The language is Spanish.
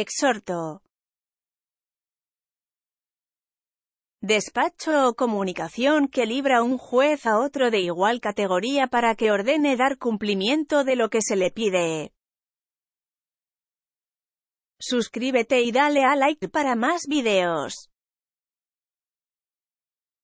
Exhorto. Despacho o comunicación que libra un juez a otro de igual categoría para que ordene dar cumplimiento de lo que se le pide. Suscríbete y dale a like para más videos.